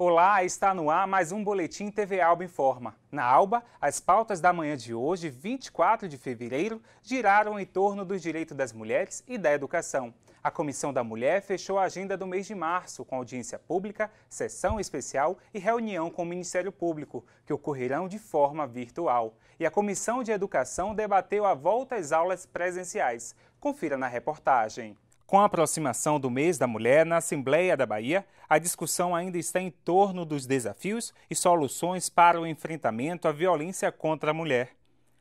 Olá, está no ar mais um Boletim TV Alba Informa. Na Alba, as pautas da manhã de hoje, 24 de fevereiro, giraram em torno dos direitos das mulheres e da educação. A Comissão da Mulher fechou a agenda do mês de março com audiência pública, sessão especial e reunião com o Ministério Público, que ocorrerão de forma virtual. E a Comissão de Educação debateu a volta às aulas presenciais. Confira na reportagem. Com a aproximação do mês da mulher na Assembleia da Bahia, a discussão ainda está em torno dos desafios e soluções para o enfrentamento à violência contra a mulher.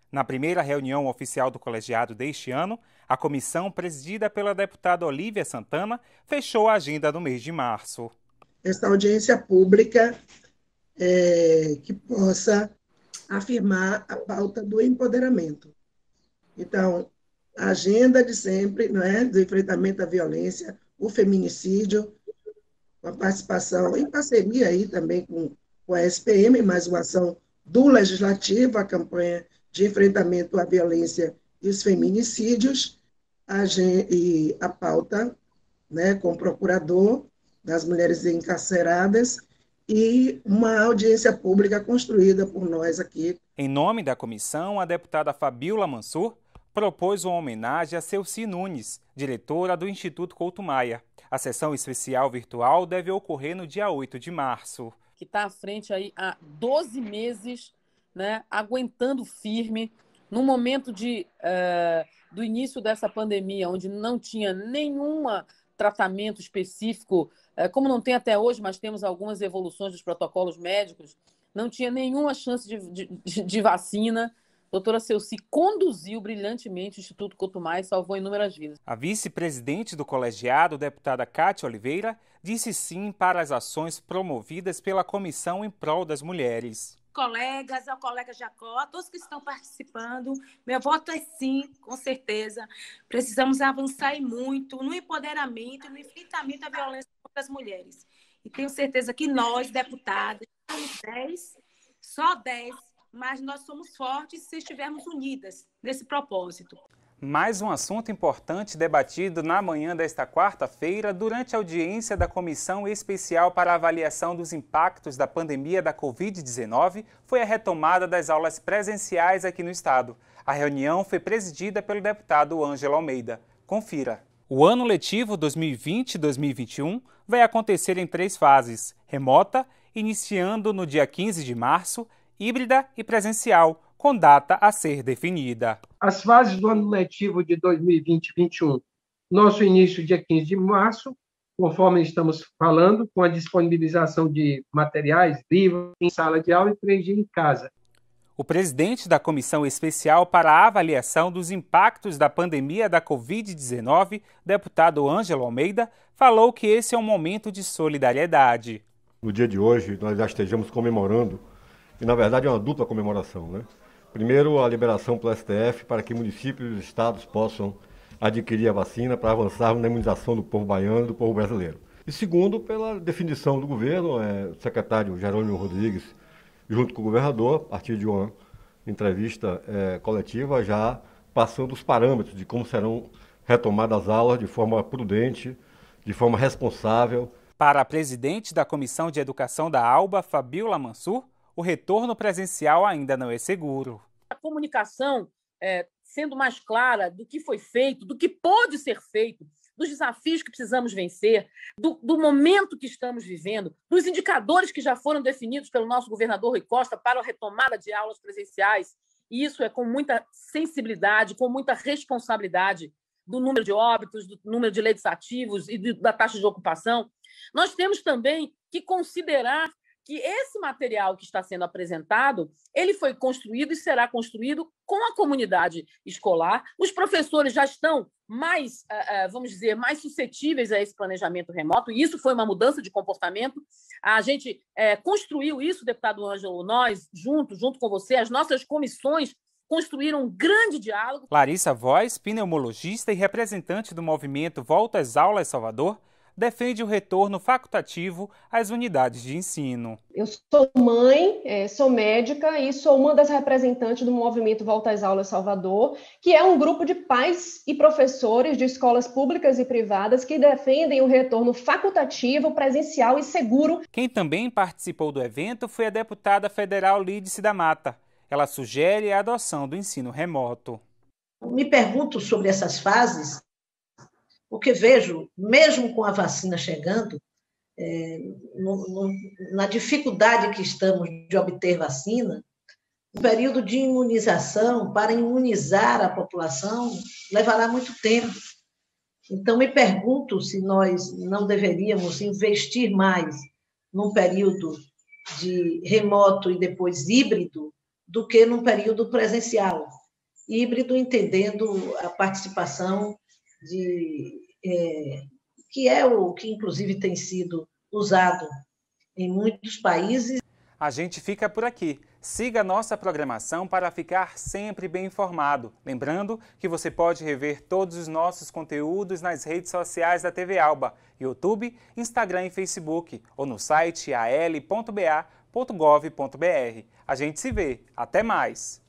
Na primeira reunião oficial do colegiado deste ano, a comissão, presidida pela deputada Olívia Santana, fechou a agenda do mês de março. Esta audiência pública é, que possa afirmar a pauta do empoderamento. Então, a agenda de sempre, não é? do enfrentamento à violência, o feminicídio, com a participação em parceria aí também com, com a SPM, mais uma ação do Legislativo, a campanha de enfrentamento à violência e os feminicídios, a, e a pauta né, com o procurador das mulheres encarceradas e uma audiência pública construída por nós aqui. Em nome da comissão, a deputada Fabiola Mansur propôs uma homenagem a Celci Nunes, diretora do Instituto Couto Maia. A sessão especial virtual deve ocorrer no dia 8 de março. Que está à frente aí há 12 meses, né, aguentando firme, no momento de, eh, do início dessa pandemia, onde não tinha nenhum tratamento específico, eh, como não tem até hoje, mas temos algumas evoluções dos protocolos médicos, não tinha nenhuma chance de, de, de vacina. Doutora Celci conduziu brilhantemente o Instituto Cotumai e salvou inúmeras vidas. A vice-presidente do colegiado, deputada Cátia Oliveira, disse sim para as ações promovidas pela Comissão em Prol das Mulheres. Colegas, ao colega Jacó, a todos que estão participando, meu voto é sim, com certeza. Precisamos avançar e muito no empoderamento, no enfrentamento da violência contra as mulheres. E tenho certeza que nós, deputadas, somos 10, só 10 mas nós somos fortes se estivermos unidas nesse propósito. Mais um assunto importante debatido na manhã desta quarta-feira, durante a audiência da Comissão Especial para a Avaliação dos Impactos da Pandemia da Covid-19, foi a retomada das aulas presenciais aqui no Estado. A reunião foi presidida pelo deputado Ângelo Almeida. Confira. O ano letivo 2020-2021 vai acontecer em três fases: remota, iniciando no dia 15 de março, híbrida e presencial, com data a ser definida. As fases do ano letivo de 2020-21, nosso início dia 15 de março, conforme estamos falando, com a disponibilização de materiais, vivos em sala de aula e três dias em casa. O presidente da Comissão Especial para a Avaliação dos Impactos da Pandemia da Covid-19, deputado Ângelo Almeida, falou que esse é um momento de solidariedade. No dia de hoje, nós já estejamos comemorando e na verdade é uma dupla comemoração. Né? Primeiro, a liberação pelo STF para que municípios e estados possam adquirir a vacina para avançar na imunização do povo baiano e do povo brasileiro. E segundo, pela definição do governo, é, o secretário Jerônimo Rodrigues, junto com o governador, a partir de uma entrevista é, coletiva, já passando os parâmetros de como serão retomadas as aulas de forma prudente, de forma responsável. Para a presidente da Comissão de Educação da ALBA, Fabiola Mansur, o retorno presencial ainda não é seguro. A comunicação é, sendo mais clara do que foi feito, do que pode ser feito, dos desafios que precisamos vencer, do, do, momento que estamos vivendo, dos indicadores que já foram definidos pelo nosso governador Rui Costa para a retomada de aulas presenciais. E isso é com muita sensibilidade, com muita responsabilidade do número de óbitos, do número de leitos ativos e da taxa de ocupação. Nós temos também que considerar que esse material que está sendo apresentado, ele foi construído e será construído com a comunidade escolar. Os professores já estão mais, eh, eh, vamos dizer, mais suscetíveis a esse planejamento remoto, e isso foi uma mudança de comportamento. A gente eh, construiu isso, deputado Ângelo, nós, junto, junto com você, as nossas comissões construíram um grande diálogo. Larissa Voz, pneumologista e representante do movimento Volta às Aulas Salvador, defende o retorno facultativo às unidades de ensino. Eu sou mãe, é, sou médica e sou uma das representantes do movimento Volta às Aulas Salvador, que é um grupo de pais e professores de escolas públicas e privadas que defendem o retorno facultativo, presencial e seguro. Quem também participou do evento foi a deputada federal Lídice da Mata. Ela sugere a adoção do ensino remoto. Me pergunto sobre essas fases porque vejo, mesmo com a vacina chegando, é, no, no, na dificuldade que estamos de obter vacina, o período de imunização para imunizar a população levará muito tempo. Então, me pergunto se nós não deveríamos investir mais num período de remoto e depois híbrido do que num período presencial. Híbrido, entendendo a participação de é, que é o que inclusive tem sido usado em muitos países. A gente fica por aqui. Siga nossa programação para ficar sempre bem informado. Lembrando que você pode rever todos os nossos conteúdos nas redes sociais da TV Alba, YouTube, Instagram e Facebook, ou no site al.ba.gov.br. A gente se vê. Até mais!